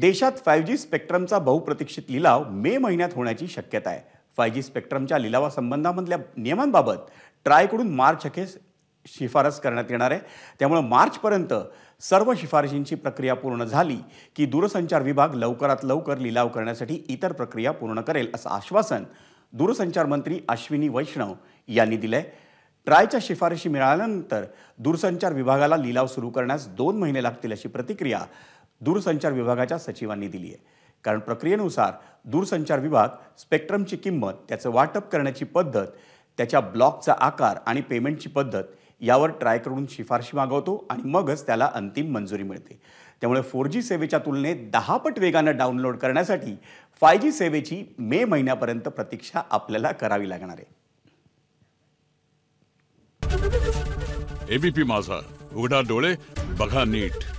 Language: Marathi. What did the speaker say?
देशात फाय जी स्पेक्ट्रमचा बहुप्रतीक्षित लिलाव मे महिन्यात होण्याची शक्यता आहे फाय जी स्पेक्ट्रमच्या लिलावासंबंधामधल्या नियमांबाबत ट्रायकडून मार्च अखेर शिफारस करण्यात येणार आहे त्यामुळे मार्चपर्यंत सर्व शिफारशींची प्रक्रिया पूर्ण झाली की दूरसंचार विभाग लवकरात लवकर लिलाव करण्यासाठी इतर प्रक्रिया पूर्ण करेल असं आश्वासन दूरसंचार मंत्री अश्विनी वैष्णव यांनी दिलं आहे ट्रायच्या शिफारशी मिळाल्यानंतर दूरसंचार विभागाला लिलाव सुरू करण्यास दोन महिने लागतील अशी प्रतिक्रिया दूरसंचार विभागाच्या सचिवांनी दिली आहे कारण प्रक्रियेनुसार दूरसंचार विभाग स्पेक्ट्रमची किंमत त्याचं वाटप करण्याची पद्धत त्याच्या ब्लॉकचा आकार आणि पेमेंटची पद्धत यावर ट्राय करून शिफारशी मागवतो आणि मगच त्याला अंतिम मंजुरी मिळते त्यामुळे फोर जी सेवेच्या तुलनेत दहा पट वेगानं डाउनलोड करण्यासाठी फाय जी सेवेची मे महिन्यापर्यंत प्रतीक्षा आपल्याला करावी लागणार आहे एबीपी माझा उघडा डोळे बघा नीट